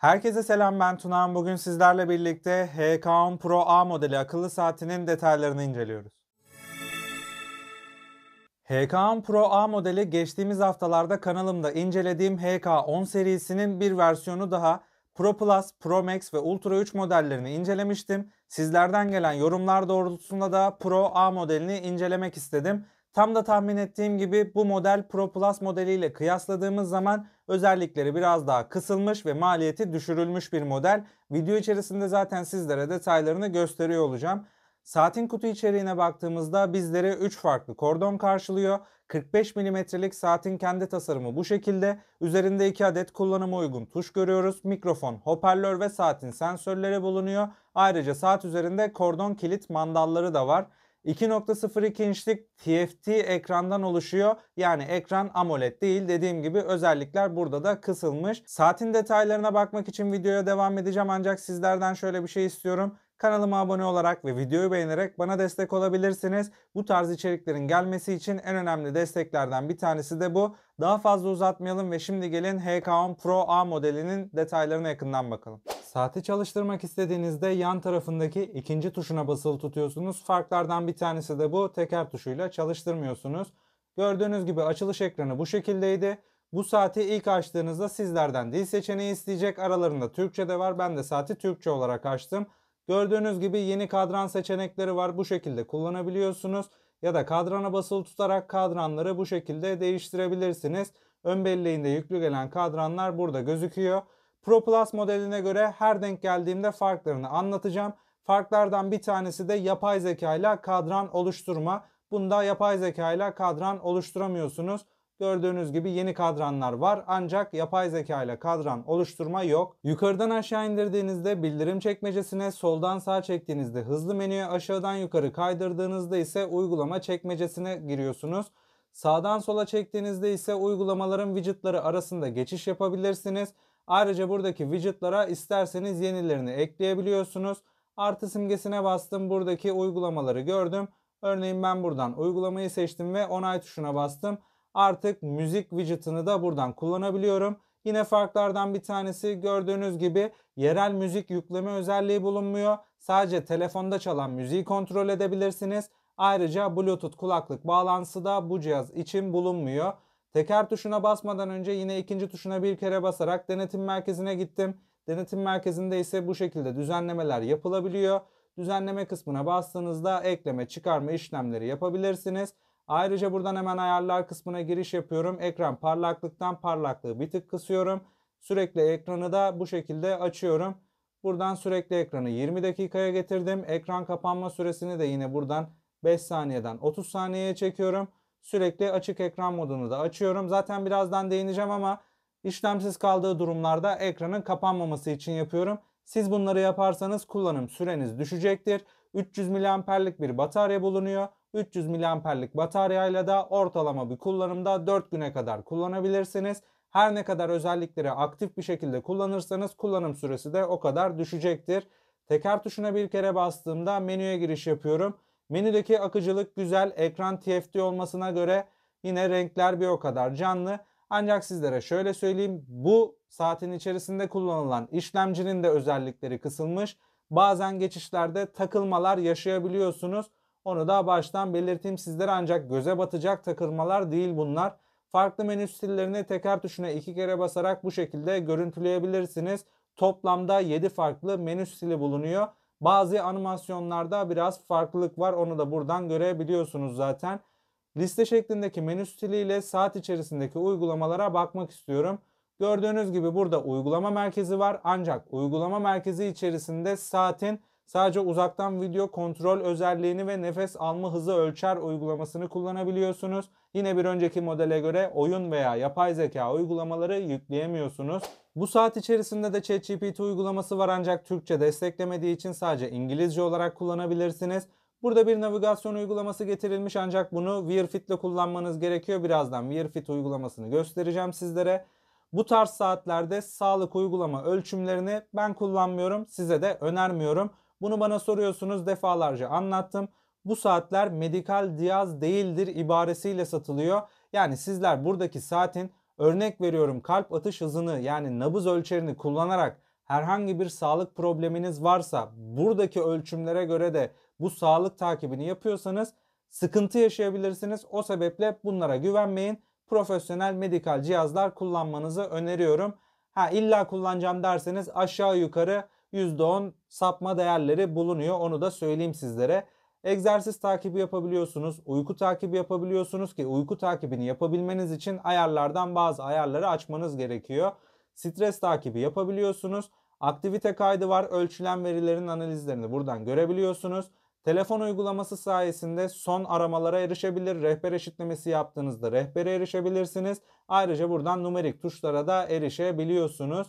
Herkese selam ben Tunan. Bugün sizlerle birlikte HK10 Pro A modeli akıllı saatinin detaylarını inceliyoruz. HK10 Pro A modeli geçtiğimiz haftalarda kanalımda incelediğim HK10 serisinin bir versiyonu daha Pro Plus, Pro Max ve Ultra 3 modellerini incelemiştim. Sizlerden gelen yorumlar doğrultusunda da Pro A modelini incelemek istedim. Tam da tahmin ettiğim gibi bu model Pro Plus modeliyle kıyasladığımız zaman özellikleri biraz daha kısılmış ve maliyeti düşürülmüş bir model. Video içerisinde zaten sizlere detaylarını gösteriyor olacağım. Saatin kutu içeriğine baktığımızda bizlere 3 farklı kordon karşılıyor. 45 milimetrelik saatin kendi tasarımı bu şekilde. Üzerinde 2 adet kullanıma uygun tuş görüyoruz. Mikrofon, hoparlör ve saatin sensörleri bulunuyor. Ayrıca saat üzerinde kordon kilit mandalları da var. 2.02 inçlik TFT ekrandan oluşuyor. Yani ekran AMOLED değil. Dediğim gibi özellikler burada da kısılmış. Saatin detaylarına bakmak için videoya devam edeceğim ancak sizlerden şöyle bir şey istiyorum. Kanalıma abone olarak ve videoyu beğenerek bana destek olabilirsiniz. Bu tarz içeriklerin gelmesi için en önemli desteklerden bir tanesi de bu. Daha fazla uzatmayalım ve şimdi gelin HK10 Pro A modelinin detaylarına yakından bakalım. Saati çalıştırmak istediğinizde yan tarafındaki ikinci tuşuna basılı tutuyorsunuz. Farklardan bir tanesi de bu teker tuşuyla çalıştırmıyorsunuz. Gördüğünüz gibi açılış ekranı bu şekildeydi. Bu saati ilk açtığınızda sizlerden dil seçeneği isteyecek. Aralarında Türkçe de var. Ben de saati Türkçe olarak açtım. Gördüğünüz gibi yeni kadran seçenekleri var. Bu şekilde kullanabiliyorsunuz. Ya da kadrana basılı tutarak kadranları bu şekilde değiştirebilirsiniz. Ön belleğinde yüklü gelen kadranlar burada gözüküyor. Pro Plus modeline göre her denk geldiğimde farklarını anlatacağım. Farklardan bir tanesi de yapay zeka ile kadran oluşturma. Bunda yapay zeka ile kadran oluşturamıyorsunuz. Gördüğünüz gibi yeni kadranlar var ancak yapay zeka ile kadran oluşturma yok. Yukarıdan aşağı indirdiğinizde bildirim çekmecesine, soldan sağa çektiğinizde hızlı menüye, aşağıdan yukarı kaydırdığınızda ise uygulama çekmecesine giriyorsunuz. Sağdan sola çektiğinizde ise uygulamaların widgetleri arasında geçiş yapabilirsiniz. Ayrıca buradaki widgetlara isterseniz yenilerini ekleyebiliyorsunuz. Artı simgesine bastım. Buradaki uygulamaları gördüm. Örneğin ben buradan uygulamayı seçtim ve onay tuşuna bastım. Artık müzik widgetini da buradan kullanabiliyorum. Yine farklardan bir tanesi gördüğünüz gibi yerel müzik yükleme özelliği bulunmuyor. Sadece telefonda çalan müziği kontrol edebilirsiniz. Ayrıca Bluetooth kulaklık bağlantısı da bu cihaz için bulunmuyor. Teker tuşuna basmadan önce yine ikinci tuşuna bir kere basarak denetim merkezine gittim. Denetim merkezinde ise bu şekilde düzenlemeler yapılabiliyor. Düzenleme kısmına bastığınızda ekleme çıkarma işlemleri yapabilirsiniz. Ayrıca buradan hemen ayarlar kısmına giriş yapıyorum. Ekran parlaklıktan parlaklığı bir tık kısıyorum. Sürekli ekranı da bu şekilde açıyorum. Buradan sürekli ekranı 20 dakikaya getirdim. Ekran kapanma süresini de yine buradan 5 saniyeden 30 saniyeye çekiyorum. Sürekli açık ekran modunu da açıyorum. Zaten birazdan değineceğim ama işlemsiz kaldığı durumlarda ekranın kapanmaması için yapıyorum. Siz bunları yaparsanız kullanım süreniz düşecektir. 300 mAh'lik bir batarya bulunuyor. 300 mAh'lik bataryayla da ortalama bir kullanımda 4 güne kadar kullanabilirsiniz. Her ne kadar özellikleri aktif bir şekilde kullanırsanız kullanım süresi de o kadar düşecektir. Teker tuşuna bir kere bastığımda menüye giriş yapıyorum. Menüdeki akıcılık güzel. Ekran TFT olmasına göre yine renkler bir o kadar canlı. Ancak sizlere şöyle söyleyeyim. Bu saatin içerisinde kullanılan işlemcinin de özellikleri kısılmış. Bazen geçişlerde takılmalar yaşayabiliyorsunuz. Onu da baştan belirteyim sizlere ancak göze batacak takılmalar değil bunlar. Farklı menü stillerini teker tuşuna iki kere basarak bu şekilde görüntüleyebilirsiniz. Toplamda 7 farklı menü stili bulunuyor. Bazı animasyonlarda biraz farklılık var. Onu da buradan görebiliyorsunuz zaten. Liste şeklindeki menü stiliyle saat içerisindeki uygulamalara bakmak istiyorum. Gördüğünüz gibi burada uygulama merkezi var ancak uygulama merkezi içerisinde saatin Sadece uzaktan video kontrol özelliğini ve nefes alma hızı ölçer uygulamasını kullanabiliyorsunuz. Yine bir önceki modele göre oyun veya yapay zeka uygulamaları yükleyemiyorsunuz. Bu saat içerisinde de ChatGPT uygulaması var ancak Türkçe desteklemediği için sadece İngilizce olarak kullanabilirsiniz. Burada bir navigasyon uygulaması getirilmiş ancak bunu Wearfit ile kullanmanız gerekiyor. Birazdan Wearfit uygulamasını göstereceğim sizlere. Bu tarz saatlerde sağlık uygulama ölçümlerini ben kullanmıyorum. Size de önermiyorum. Bunu bana soruyorsunuz defalarca anlattım. Bu saatler medikal diyaz değildir ibaresiyle satılıyor. Yani sizler buradaki saatin örnek veriyorum kalp atış hızını yani nabız ölçerini kullanarak herhangi bir sağlık probleminiz varsa buradaki ölçümlere göre de bu sağlık takibini yapıyorsanız sıkıntı yaşayabilirsiniz. O sebeple bunlara güvenmeyin. Profesyonel medikal cihazlar kullanmanızı öneriyorum. Ha illa kullanacağım derseniz aşağı yukarı %10 sapma değerleri bulunuyor. Onu da söyleyeyim sizlere. Egzersiz takibi yapabiliyorsunuz, uyku takibi yapabiliyorsunuz ki uyku takibini yapabilmeniz için ayarlardan bazı ayarları açmanız gerekiyor. Stres takibi yapabiliyorsunuz. Aktivite kaydı var. Ölçülen verilerin analizlerini buradan görebiliyorsunuz. Telefon uygulaması sayesinde son aramalara erişebilir. Rehber eşitlemesi yaptığınızda rehbere erişebilirsiniz. Ayrıca buradan numerik tuşlara da erişebiliyorsunuz.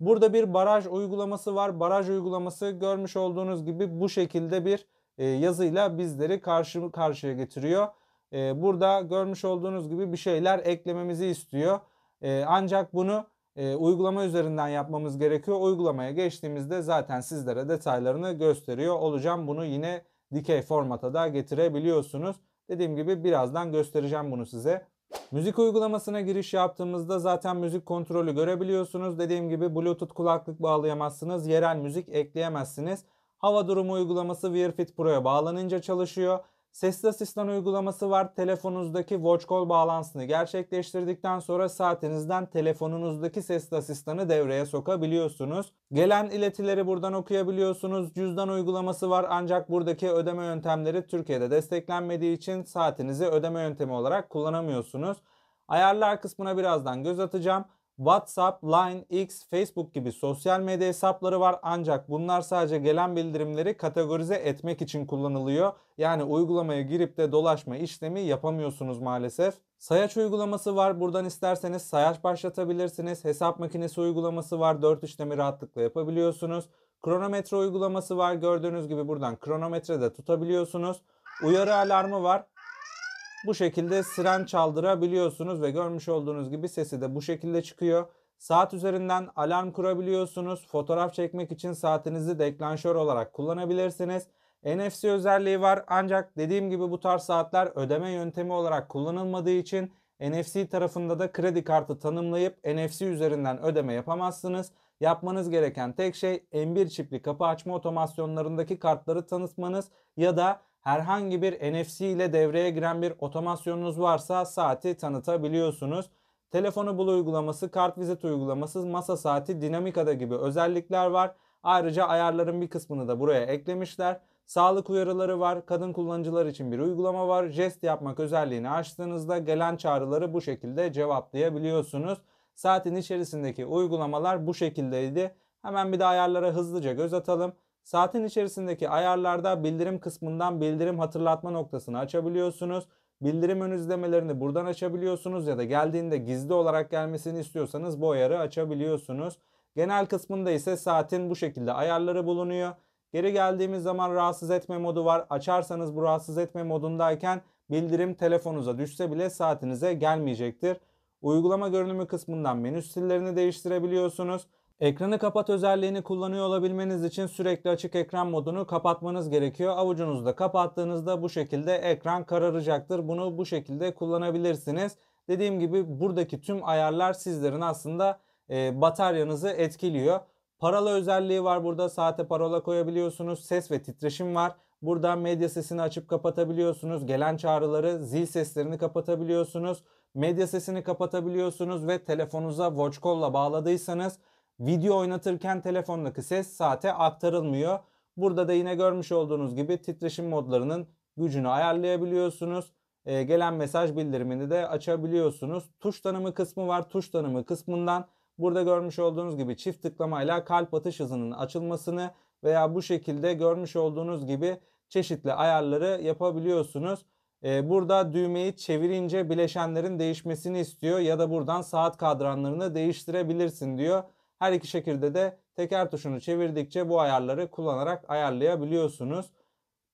Burada bir baraj uygulaması var. Baraj uygulaması görmüş olduğunuz gibi bu şekilde bir e, yazıyla bizleri karşı karşıya getiriyor. E, burada görmüş olduğunuz gibi bir şeyler eklememizi istiyor. E, ancak bunu uygulama üzerinden yapmamız gerekiyor. Uygulamaya geçtiğimizde zaten sizlere detaylarını gösteriyor olacağım. Bunu yine dikey formata da getirebiliyorsunuz. Dediğim gibi birazdan göstereceğim bunu size. Müzik uygulamasına giriş yaptığımızda zaten müzik kontrolü görebiliyorsunuz. Dediğim gibi Bluetooth kulaklık bağlayamazsınız. Yerel müzik ekleyemezsiniz. Hava durumu uygulaması Wearfit Pro'ya bağlanınca çalışıyor. Sesli asistan uygulaması var. Telefonunuzdaki watch call bağlantısını gerçekleştirdikten sonra saatinizden telefonunuzdaki sesli asistanı devreye sokabiliyorsunuz. Gelen iletileri buradan okuyabiliyorsunuz. Cüzdan uygulaması var ancak buradaki ödeme yöntemleri Türkiye'de desteklenmediği için saatinizi ödeme yöntemi olarak kullanamıyorsunuz. Ayarlar kısmına birazdan göz atacağım. WhatsApp, Line, X, Facebook gibi sosyal medya hesapları var ancak bunlar sadece gelen bildirimleri kategorize etmek için kullanılıyor. Yani uygulamaya girip de dolaşma işlemi yapamıyorsunuz maalesef. Sayaç uygulaması var. Buradan isterseniz sayaç başlatabilirsiniz. Hesap makinesi uygulaması var. 4 işlemi rahatlıkla yapabiliyorsunuz. Kronometre uygulaması var. Gördüğünüz gibi buradan kronometre de tutabiliyorsunuz. Uyarı alarmı var. Bu şekilde siren çaldırabiliyorsunuz ve görmüş olduğunuz gibi sesi de bu şekilde çıkıyor. Saat üzerinden alarm kurabiliyorsunuz. Fotoğraf çekmek için saatinizi deklanşör olarak kullanabilirsiniz. NFC özelliği var ancak dediğim gibi bu tarz saatler ödeme yöntemi olarak kullanılmadığı için NFC tarafında da kredi kartı tanımlayıp NFC üzerinden ödeme yapamazsınız. Yapmanız gereken tek şey M1 çipli kapı açma otomasyonlarındaki kartları tanıtmanız ya da herhangi bir NFC ile devreye giren bir otomasyonunuz varsa saati tanıtabiliyorsunuz. Telefonu bul uygulaması, kart vizit uygulaması, masa saati, dinamikada gibi özellikler var. Ayrıca ayarların bir kısmını da buraya eklemişler. Sağlık uyarıları var, kadın kullanıcılar için bir uygulama var. Jest yapmak özelliğini açtığınızda gelen çağrıları bu şekilde cevaplayabiliyorsunuz. Saatin içerisindeki uygulamalar bu şekildeydi. Hemen bir de ayarlara hızlıca göz atalım. Saatin içerisindeki ayarlarda bildirim kısmından bildirim hatırlatma noktasını açabiliyorsunuz. Bildirim ön izlemelerini buradan açabiliyorsunuz ya da geldiğinde gizli olarak gelmesini istiyorsanız bu ayarı açabiliyorsunuz. Genel kısmında ise saatin bu şekilde ayarları bulunuyor. Geri geldiğimiz zaman rahatsız etme modu var. Açarsanız bu rahatsız etme modundayken bildirim telefonunuza düşse bile saatinize gelmeyecektir. Uygulama görünümü kısmından menü stillerini değiştirebiliyorsunuz. Ekranı kapat özelliğini kullanıyor olabilmeniz için sürekli açık ekran modunu kapatmanız gerekiyor. Avucunuzda kapattığınızda bu şekilde ekran kararacaktır. Bunu bu şekilde kullanabilirsiniz. Dediğim gibi buradaki tüm ayarlar sizlerin aslında e, bataryanızı etkiliyor. Parola özelliği var burada. Saate parola koyabiliyorsunuz. Ses ve titreşim var. Burada medya sesini açıp kapatabiliyorsunuz. Gelen çağrıları, zil seslerini kapatabiliyorsunuz. Medya sesini kapatabiliyorsunuz ve telefonunuza watch call ile bağladıysanız video oynatırken telefondaki ses saate aktarılmıyor. Burada da yine görmüş olduğunuz gibi titreşim modlarının gücünü ayarlayabiliyorsunuz. Ee, gelen mesaj bildirimini de açabiliyorsunuz. Tuş tanımı kısmı var. Tuş tanımı kısmından burada görmüş olduğunuz gibi çift tıklamayla kalp atış hızının açılmasını veya bu şekilde görmüş olduğunuz gibi çeşitli ayarları yapabiliyorsunuz. Ee, burada düğmeyi çevirince bileşenlerin değişmesini istiyor ya da buradan saat kadranlarını değiştirebilirsin diyor. Her iki şekilde de teker tuşunu çevirdikçe bu ayarları kullanarak ayarlayabiliyorsunuz.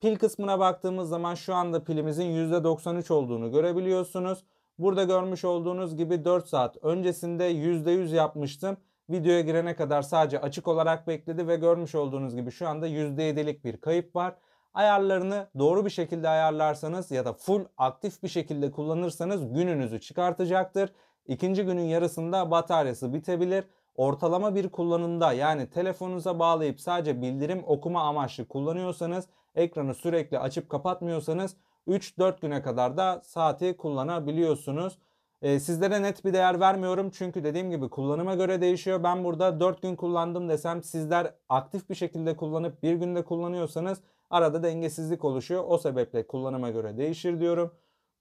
Pil kısmına baktığımız zaman şu anda pilimizin %93 olduğunu görebiliyorsunuz. Burada görmüş olduğunuz gibi 4 saat öncesinde %100 yapmıştım. Videoya girene kadar sadece açık olarak bekledi ve görmüş olduğunuz gibi şu anda %7'lik bir kayıp var. Ayarlarını doğru bir şekilde ayarlarsanız ya da full aktif bir şekilde kullanırsanız gününüzü çıkartacaktır. İkinci günün yarısında bataryası bitebilir. Ortalama bir kullanımda yani telefonunuza bağlayıp sadece bildirim okuma amaçlı kullanıyorsanız, ekranı sürekli açıp kapatmıyorsanız 3-4 güne kadar da saati kullanabiliyorsunuz. E, sizlere net bir değer vermiyorum çünkü dediğim gibi kullanıma göre değişiyor. Ben burada 4 gün kullandım desem sizler aktif bir şekilde kullanıp bir günde kullanıyorsanız arada dengesizlik oluşuyor. O sebeple kullanıma göre değişir diyorum.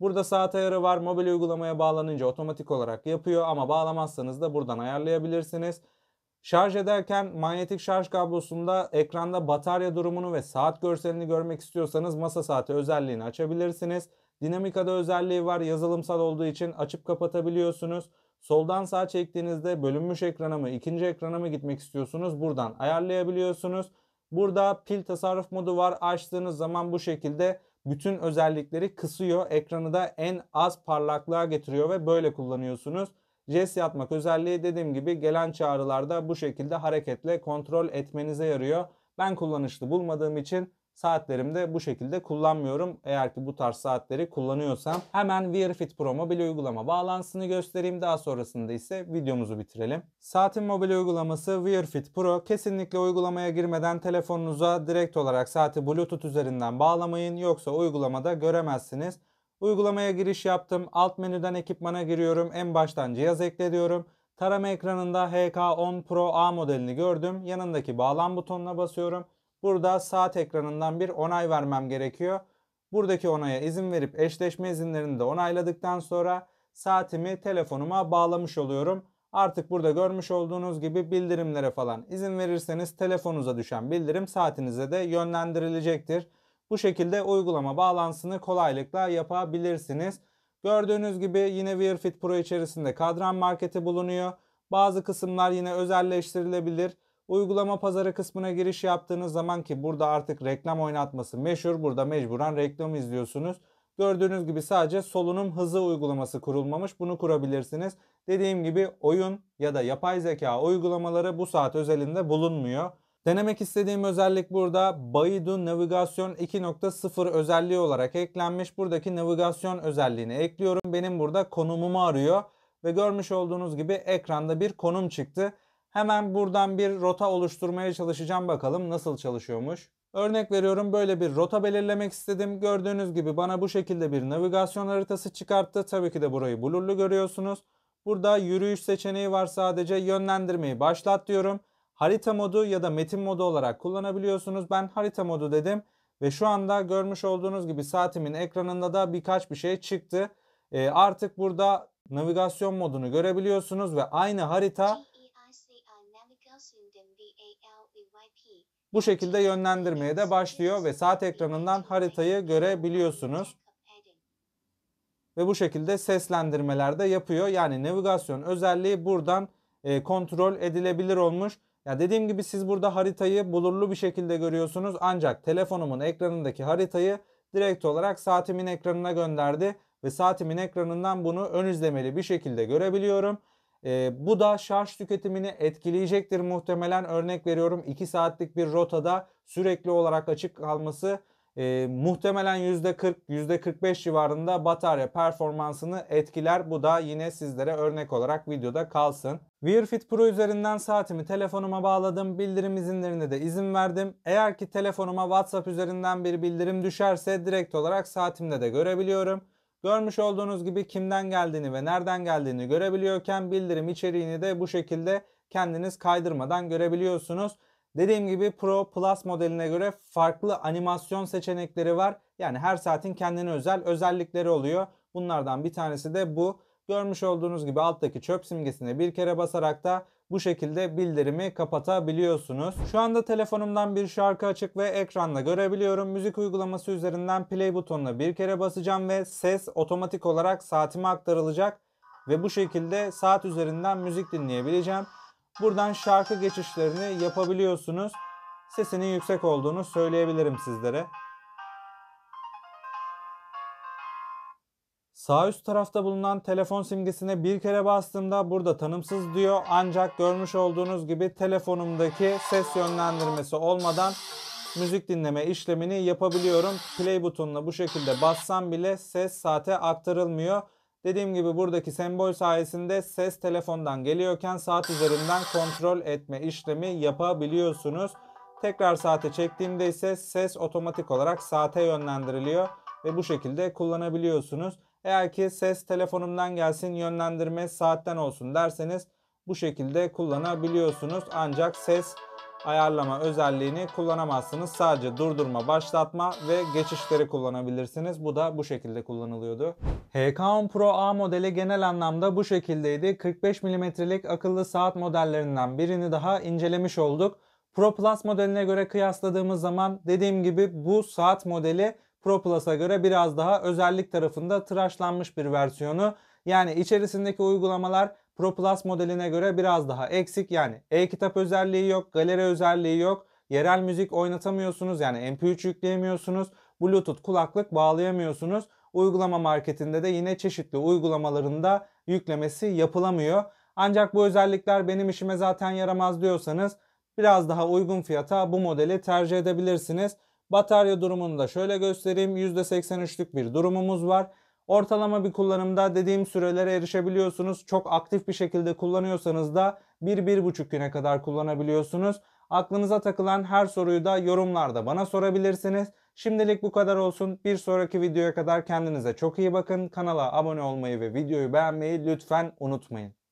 Burada saat ayarı var. Mobil uygulamaya bağlanınca otomatik olarak yapıyor ama bağlamazsanız da buradan ayarlayabilirsiniz. Şarj ederken manyetik şarj kablosunda ekranda batarya durumunu ve saat görselini görmek istiyorsanız masa saati özelliğini açabilirsiniz. Dinamikada özelliği var. Yazılımsal olduğu için açıp kapatabiliyorsunuz. Soldan sağ çektiğinizde bölünmüş ekrana mı, ikinci ekrana mı gitmek istiyorsunuz? Buradan ayarlayabiliyorsunuz. Burada pil tasarruf modu var. Açtığınız zaman bu şekilde bütün özellikleri kısıyor. Ekranı da en az parlaklığa getiriyor ve böyle kullanıyorsunuz. Jest yapmak özelliği dediğim gibi gelen çağrılarda bu şekilde hareketle kontrol etmenize yarıyor. Ben kullanışlı bulmadığım için saatlerimde bu şekilde kullanmıyorum. Eğer ki bu tarz saatleri kullanıyorsam hemen Wear Fit Pro mobil uygulama bağlantısını göstereyim. Daha sonrasında ise videomuzu bitirelim. Saatin mobil uygulaması Wear Fit Pro kesinlikle uygulamaya girmeden telefonunuza direkt olarak saati Bluetooth üzerinden bağlamayın yoksa uygulamada göremezsiniz. Uygulamaya giriş yaptım. Alt menüden ekipmana giriyorum. En baştan cihaz eklediyorum. Tarama ekranında HK10 Pro A modelini gördüm. Yanındaki bağlan butonuna basıyorum. Burada saat ekranından bir onay vermem gerekiyor. Buradaki onaya izin verip eşleşme izinlerini de onayladıktan sonra saatimi telefonuma bağlamış oluyorum. Artık burada görmüş olduğunuz gibi bildirimlere falan izin verirseniz telefonunuza düşen bildirim saatinize de yönlendirilecektir. Bu şekilde uygulama bağlantısını kolaylıkla yapabilirsiniz. Gördüğünüz gibi yine Wearfit Pro içerisinde kadran marketi bulunuyor. Bazı kısımlar yine özelleştirilebilir. Uygulama pazarı kısmına giriş yaptığınız zaman ki burada artık reklam oynatması meşhur. Burada mecburen reklam izliyorsunuz. Gördüğünüz gibi sadece solunum hızı uygulaması kurulmamış. Bunu kurabilirsiniz. Dediğim gibi oyun ya da yapay zeka uygulamaları bu saat özelinde bulunmuyor. Denemek istediğim özellik burada Baidu Navigasyon 2.0 özelliği olarak eklenmiş. Buradaki navigasyon özelliğini ekliyorum. Benim burada konumumu arıyor ve görmüş olduğunuz gibi ekranda bir konum çıktı. Hemen buradan bir rota oluşturmaya çalışacağım bakalım nasıl çalışıyormuş. Örnek veriyorum böyle bir rota belirlemek istedim. Gördüğünüz gibi bana bu şekilde bir navigasyon haritası çıkarttı. Tabii ki de burayı bulurlu görüyorsunuz. Burada yürüyüş seçeneği var sadece yönlendirmeyi başlat diyorum. Harita modu ya da metin modu olarak kullanabiliyorsunuz. Ben harita modu dedim ve şu anda görmüş olduğunuz gibi saatimin ekranında da birkaç bir şey çıktı. E artık burada navigasyon modunu görebiliyorsunuz ve aynı harita Bu şekilde yönlendirmeye de başlıyor ve saat ekranından haritayı görebiliyorsunuz. Ve bu şekilde seslendirmeler de yapıyor. Yani navigasyon özelliği buradan e, kontrol edilebilir olmuş. Ya dediğim gibi siz burada haritayı bulurlu bir şekilde görüyorsunuz. Ancak telefonumun ekranındaki haritayı direkt olarak saatimin ekranına gönderdi. Ve saatimin ekranından bunu ön izlemeli bir şekilde görebiliyorum. E, bu da şarj tüketimini etkileyecektir muhtemelen. Örnek veriyorum 2 saatlik bir rotada sürekli olarak açık kalması e, muhtemelen %40 %45 civarında batarya performansını etkiler. Bu da yine sizlere örnek olarak videoda kalsın. Wear Fit Pro üzerinden saatimi telefonuma bağladım. Bildirim izinlerine de izin verdim. Eğer ki telefonuma WhatsApp üzerinden bir bildirim düşerse direkt olarak saatimde de görebiliyorum. Görmüş olduğunuz gibi kimden geldiğini ve nereden geldiğini görebiliyorken bildirim içeriğini de bu şekilde kendiniz kaydırmadan görebiliyorsunuz. Dediğim gibi Pro Plus modeline göre farklı animasyon seçenekleri var. Yani her saatin kendine özel özellikleri oluyor. Bunlardan bir tanesi de bu. Görmüş olduğunuz gibi alttaki çöp simgesine bir kere basarak da bu şekilde bildirimi kapatabiliyorsunuz. Şu anda telefonumdan bir şarkı açık ve ekranda görebiliyorum. Müzik uygulaması üzerinden play butonuna bir kere basacağım ve ses otomatik olarak saatime aktarılacak ve bu şekilde saat üzerinden müzik dinleyebileceğim. Buradan şarkı geçişlerini yapabiliyorsunuz. Sesinin yüksek olduğunu söyleyebilirim sizlere. Sağ üst tarafta bulunan telefon simgesine bir kere bastığımda burada tanımsız diyor. Ancak görmüş olduğunuz gibi telefonumdaki ses yönlendirmesi olmadan müzik dinleme işlemini yapabiliyorum. Play butonuna bu şekilde bassam bile ses saate aktarılmıyor. Dediğim gibi buradaki sembol sayesinde ses telefondan geliyorken saat üzerinden kontrol etme işlemi yapabiliyorsunuz. Tekrar saate çektiğimde ise ses otomatik olarak saate yönlendiriliyor ve bu şekilde kullanabiliyorsunuz. Eğer ki ses telefonumdan gelsin yönlendirme saatten olsun derseniz bu şekilde kullanabiliyorsunuz. Ancak ses ayarlama özelliğini kullanamazsınız. Sadece durdurma, başlatma ve geçişleri kullanabilirsiniz. Bu da bu şekilde kullanılıyordu. HK10 Pro A modeli genel anlamda bu şekildeydi. 45 mm'lik akıllı saat modellerinden birini daha incelemiş olduk. Pro Plus modeline göre kıyasladığımız zaman dediğim gibi bu saat modeli Pro Plus'a göre biraz daha özellik tarafında tıraşlanmış bir versiyonu. Yani içerisindeki uygulamalar Pro Plus modeline göre biraz daha eksik. Yani e-kitap özelliği yok, galeri özelliği yok, yerel müzik oynatamıyorsunuz yani MP3 yükleyemiyorsunuz, Bluetooth kulaklık bağlayamıyorsunuz. Uygulama marketinde de yine çeşitli uygulamalarında yüklemesi yapılamıyor. Ancak bu özellikler benim işime zaten yaramaz diyorsanız biraz daha uygun fiyata bu modeli tercih edebilirsiniz. Batarya durumunu da şöyle göstereyim. %83'lük bir durumumuz var. Ortalama bir kullanımda dediğim sürelere erişebiliyorsunuz. Çok aktif bir şekilde kullanıyorsanız da 1-1,5 güne kadar kullanabiliyorsunuz. Aklınıza takılan her soruyu da yorumlarda bana sorabilirsiniz. Şimdilik bu kadar olsun. Bir sonraki videoya kadar kendinize çok iyi bakın. Kanala abone olmayı ve videoyu beğenmeyi lütfen unutmayın.